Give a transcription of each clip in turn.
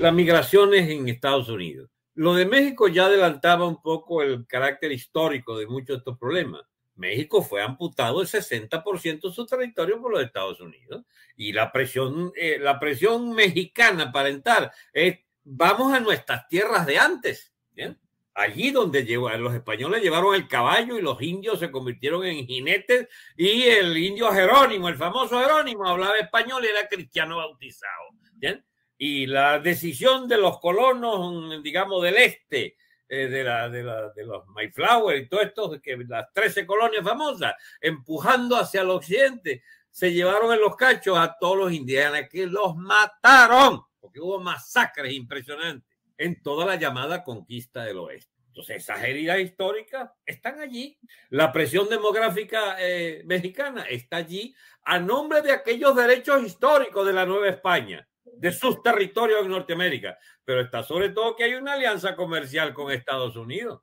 las migraciones en Estados Unidos. Lo de México ya adelantaba un poco el carácter histórico de muchos de estos problemas. México fue amputado el 60% de su territorio por los Estados Unidos y la presión, eh, la presión mexicana para entrar es vamos a nuestras tierras de antes. Allí donde los españoles llevaron el caballo y los indios se convirtieron en jinetes y el indio Jerónimo, el famoso Jerónimo, hablaba español y era cristiano bautizado. ¿bien? y la decisión de los colonos, digamos, del este, eh, de, los Mayflower y todo esto, que las 13 colonias famosas, empujando hacia el occidente, se llevaron en los cachos a todos los indígenas que los mataron, porque hubo masacres impresionantes en toda la llamada conquista del oeste. Entonces, esas heridas históricas están allí. La presión demográfica eh, mexicana está allí a nombre de aquellos derechos históricos de la Nueva España de sus territorios en Norteamérica, pero está sobre todo que hay una alianza comercial con Estados Unidos.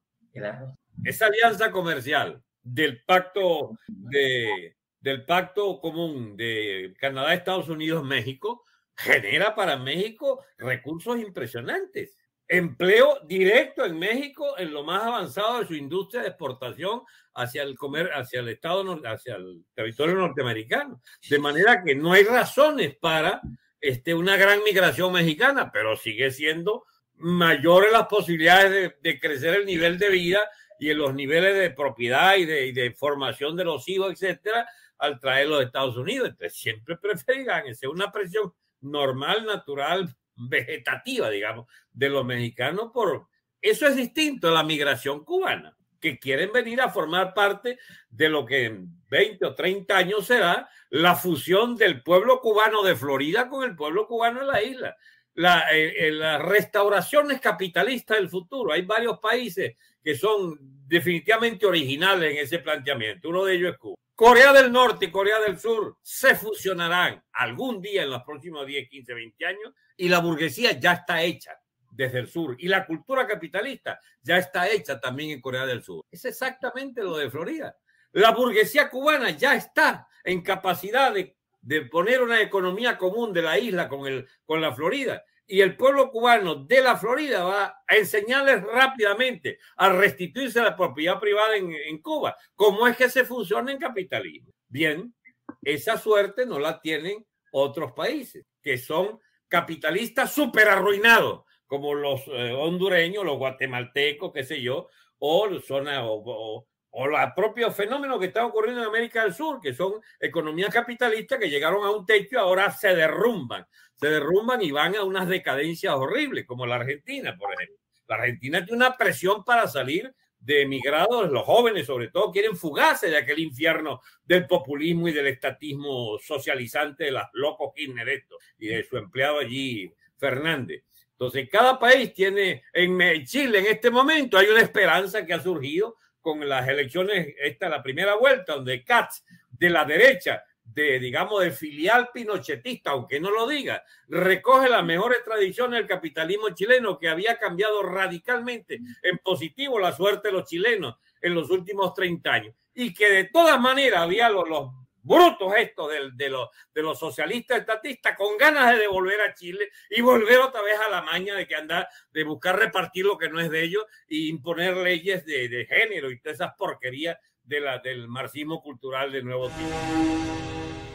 Esa alianza comercial del pacto de, del pacto común de Canadá, Estados Unidos, México, genera para México recursos impresionantes. Empleo directo en México en lo más avanzado de su industria de exportación hacia el comer, hacia el hacia el territorio norteamericano, de manera que no hay razones para este, una gran migración mexicana, pero sigue siendo mayores las posibilidades de, crecer el nivel de vida y en los niveles de propiedad y de, formación de los hijos, etcétera, al traer los Estados Unidos. Entonces, siempre preferirán, es una presión normal, natural, vegetativa, digamos, de los mexicanos por... Eso es distinto a la migración cubana que quieren venir a formar parte de lo que en 20 o 30 años será la fusión del pueblo cubano de Florida con el pueblo cubano de la isla. La, eh, eh, las restauraciones capitalistas del futuro. Hay varios países que son definitivamente originales en ese planteamiento. Uno de ellos es Corea del Norte y Corea del Sur se fusionarán algún día en los próximos 10, 15, 20 años y la burguesía ya está hecha desde el sur. Y la cultura capitalista ya está hecha también en Corea del Sur. Es exactamente lo de Florida. La burguesía cubana ya está en capacidad de, poner una economía común de la isla con, el, con la Florida. Y el pueblo cubano de la Florida va a enseñarles rápidamente a restituirse la propiedad privada en, en Cuba. ¿Cómo es que se funciona en capitalismo? Bien, esa suerte no la tienen otros países, que son capitalistas súper arruinados como los eh, hondureños, los guatemaltecos, qué sé yo, o, zona, o, o, los propios fenómenos que están ocurriendo en América del Sur, que son economías capitalistas que llegaron a un techo y ahora se derrumban, se derrumban y van a unas decadencias horribles, como la Argentina, por ejemplo. La Argentina tiene una presión para salir de emigrados, los jóvenes sobre todo, quieren fugarse de aquel infierno del populismo y del estatismo socializante de las locos esto, y de su empleado allí, Fernández. Entonces, cada país tiene, en Chile en este momento hay una esperanza que ha surgido con las elecciones, esta la primera vuelta, donde Katz de la derecha, de digamos de filial pinochetista, aunque no lo diga, recoge las mejores tradiciones del capitalismo chileno que había cambiado radicalmente en positivo la suerte de los chilenos en los últimos 30 años y que de todas maneras había los brutos estos de, los, socialistas estatistas con ganas de devolver a Chile y volver otra vez a la maña de que andar, de buscar repartir lo que no es de ellos y e imponer leyes de, género y todas esas porquerías de la, del marxismo cultural de nuevo tipo.